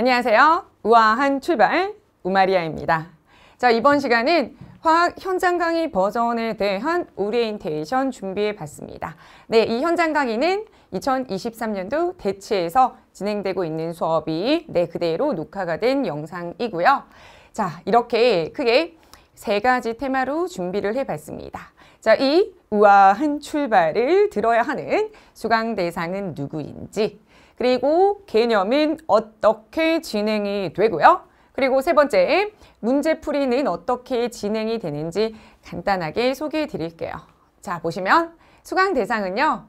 안녕하세요. 우아한 출발 우마리아입니다. 자 이번 시간은 화학 현장 강의 버전에 대한 오리엔테이션 준비해 봤습니다. 네, 이 현장 강의는 2023년도 대치에서 진행되고 있는 수업이 네 그대로 녹화가 된 영상이고요. 자 이렇게 크게 세 가지 테마로 준비를 해 봤습니다. 자, 이 우아한 출발을 들어야 하는 수강 대상은 누구인지 그리고 개념은 어떻게 진행이 되고요. 그리고 세 번째, 문제풀이는 어떻게 진행이 되는지 간단하게 소개해 드릴게요. 자, 보시면 수강 대상은요.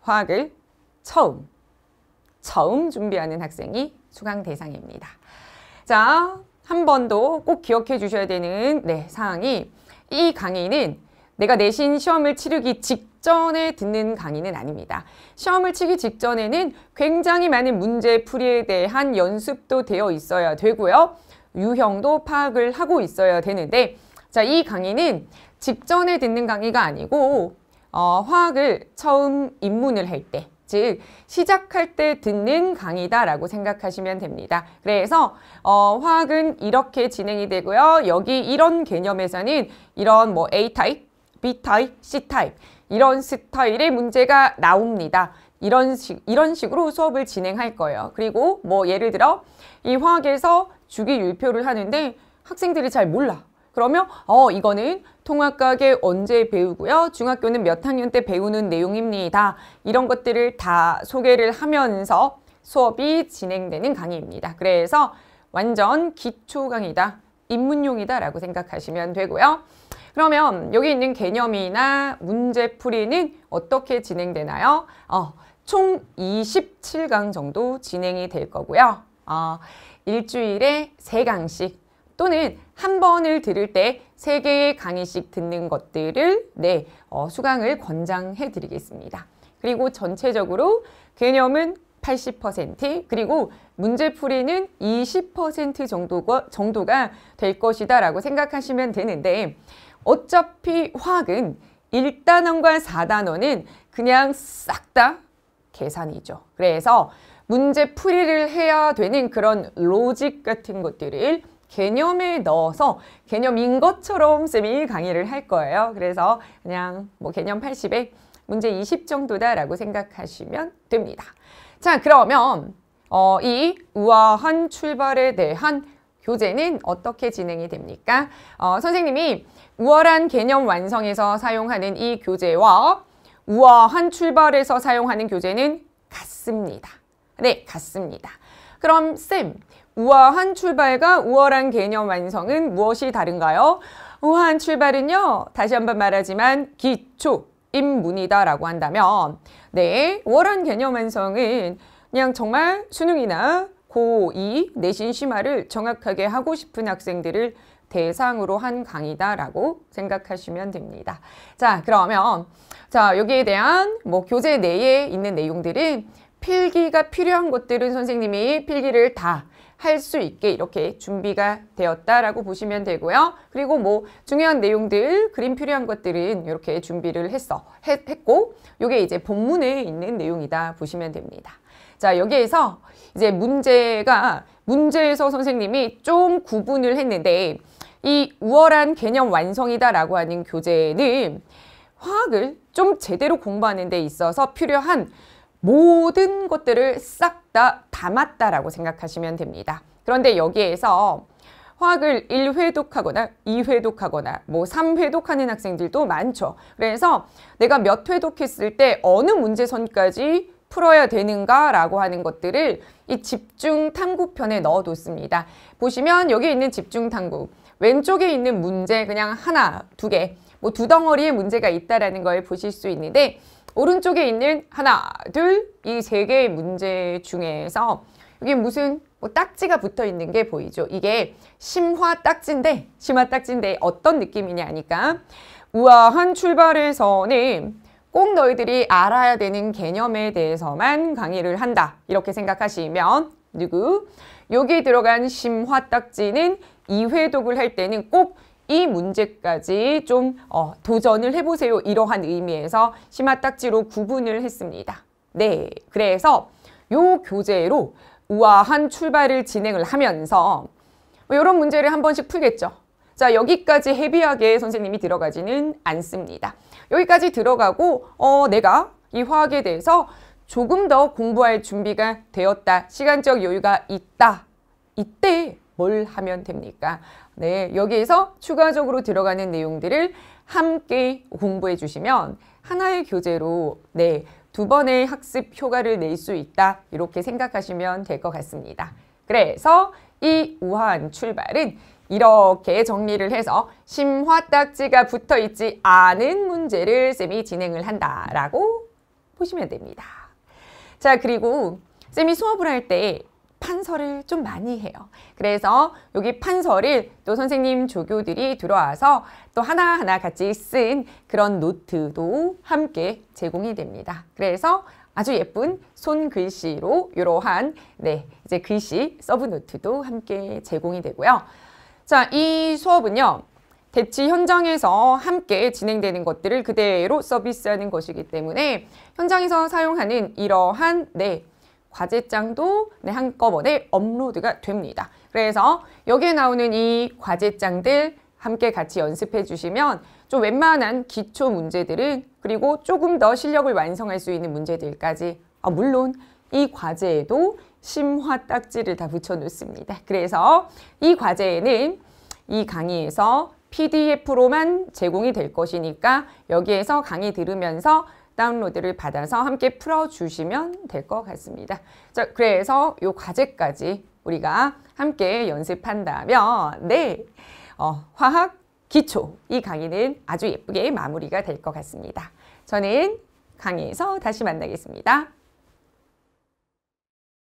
화학을 처음, 처음 준비하는 학생이 수강 대상입니다. 자, 한번도꼭 기억해 주셔야 되는 네, 사항이 이 강의는 내가 내신 시험을 치르기 직전에 듣는 강의는 아닙니다. 시험을 치기 직전에는 굉장히 많은 문제 풀이에 대한 연습도 되어 있어야 되고요. 유형도 파악을 하고 있어야 되는데 자, 이 강의는 직전에 듣는 강의가 아니고 어, 화학을 처음 입문을 할 때, 즉 시작할 때 듣는 강의다라고 생각하시면 됩니다. 그래서 어, 화학은 이렇게 진행이 되고요. 여기 이런 개념에서는 이런 뭐 A타입, B타입, C타입 이런 스타일의 문제가 나옵니다. 이런, 식, 이런 식으로 수업을 진행할 거예요. 그리고 뭐 예를 들어 이 화학에서 주기 율표를 하는데 학생들이 잘 몰라. 그러면 어 이거는 통합과학에 언제 배우고요. 중학교는 몇 학년 때 배우는 내용입니다. 이런 것들을 다 소개를 하면서 수업이 진행되는 강의입니다. 그래서 완전 기초 강의다. 입문용이다라고 생각하시면 되고요. 그러면 여기 있는 개념이나 문제풀이는 어떻게 진행되나요? 어, 총 27강 정도 진행이 될 거고요. 어, 일주일에 3강씩 또는 한 번을 들을 때 3개의 강의씩 듣는 것들을 네, 어, 수강을 권장해 드리겠습니다. 그리고 전체적으로 개념은 80% 그리고 문제풀이는 20% 정도가, 정도가 될 것이다 라고 생각하시면 되는데 어차피 화학은 1단원과 4단원은 그냥 싹 다 계산이죠. 그래서 문제풀이를 해야 되는 그런 로직 같은 것들을 개념에 넣어서 개념인 것처럼 쌤이 강의를 할 거예요. 그래서 그냥 뭐 개념 80에 문제 20 정도다라고 생각하시면 됩니다. 자, 그러면 어, 이 우아한 출발에 대한 교재는 어떻게 진행이 됩니까? 어, 선생님이 우월한 개념 완성에서 사용하는 이 교재와 우아한 출발에서 사용하는 교재는 같습니다. 네, 같습니다. 그럼 쌤, 우아한 출발과 우월한 개념 완성은 무엇이 다른가요? 우아한 출발은요, 다시 한번 말하지만 기초, 입문이다라고 한다면 네, 우월한 개념 완성은 그냥 정말 수능이나 고2 내신 심화를 정확하게 하고 싶은 학생들을 대상으로 한 강의다라고 생각하시면 됩니다. 자, 그러면 자 여기에 대한 뭐 교재 내에 있는 내용들은 필기가 필요한 것들은 선생님이 필기를 다 할 수 있게 이렇게 준비가 되었다라고 보시면 되고요. 그리고 뭐 중요한 내용들, 그림 필요한 것들은 이렇게 준비를 했어, 했, 했고 요게 이제 본문에 있는 내용이다 보시면 됩니다. 자 여기에서 이제 문제가 문제에서 선생님이 좀 구분을 했는데 이 우월한 개념 완성이다라고 하는 교재는 화학을 좀 제대로 공부하는 데 있어서 필요한 모든 것들을 싹 다 담았다라고 생각하시면 됩니다. 그런데 여기에서 화학을 1회독하거나 2회독하거나 뭐 3회독하는 학생들도 많죠. 그래서 내가 몇 회독했을 때 어느 문제선까지 풀어야 되는가라고 하는 것들을 이 집중 탐구편에 넣어뒀습니다. 보시면 여기 있는 집중 탐구 왼쪽에 있는 문제 그냥 하나, 두개 뭐두 덩어리의 문제가 있다라는 걸 보실 수 있는데 오른쪽에 있는 하나, 둘, 이 세 개의 문제 중에서 이게 무슨 뭐 딱지가 붙어 있는 게 보이죠. 이게 심화 딱지인데 심화 딱지인데 어떤 느낌이냐니까 하 우아한 출발에서는 꼭 너희들이 알아야 되는 개념에 대해서만 강의를 한다. 이렇게 생각하시면 누구? 여기 들어간 심화 딱지는 이회독을 할 때는 꼭이 문제까지 좀 어, 도전을 해보세요. 이러한 의미에서 심화딱지로 구분을 했습니다. 네, 그래서 요 교재로 우아한 출발을 진행을 하면서 이런 뭐 문제를 한 번씩 풀겠죠. 자 여기까지 헤비하게 선생님이 들어가지는 않습니다. 여기까지 들어가고 어, 내가 이 화학에 대해서 조금 더 공부할 준비가 되었다. 시간적 여유가 있다. 이때 뭘 하면 됩니까? 네, 여기에서 추가적으로 들어가는 내용들을 함께 공부해 주시면 하나의 교재로 네, 두 번의 학습 효과를 낼 수 있다. 이렇게 생각하시면 될 것 같습니다. 그래서 이 우한 출발은 이렇게 정리를 해서 심화딱지가 붙어 있지 않은 문제를 쌤이 진행을 한다라고 보시면 됩니다. 자, 그리고 쌤이 수업을 할때 판서를 좀 많이 해요. 그래서 여기 판서를 또 선생님 조교들이 들어와서 또 하나하나 같이 쓴 그런 노트도 함께 제공이 됩니다. 그래서 아주 예쁜 손글씨로 이러한 네 이제 글씨 서브 노트도 함께 제공이 되고요. 자, 이 수업은요. 대치 현장에서 함께 진행되는 것들을 그대로 서비스하는 것이기 때문에 현장에서 사용하는 이러한 네 과제장도 네, 한꺼번에 업로드가 됩니다. 그래서 여기에 나오는 이 과제장들 함께 같이 연습해 주시면 좀 웬만한 기초 문제들은 그리고 조금 더 실력을 완성할 수 있는 문제들까지 아, 물론 이 과제에도 심화 딱지를 다 붙여놓습니다. 그래서 이 과제에는 이 강의에서 PDF로만 제공이 될 것이니까 여기에서 강의 들으면서 다운로드를 받아서 함께 풀어주시면 될 것 같습니다. 자, 그래서 이 과제까지 우리가 함께 연습한다면 네, 어, 화학 기초 이 강의는 아주 예쁘게 마무리가 될 것 같습니다. 저는 강의에서 다시 만나겠습니다.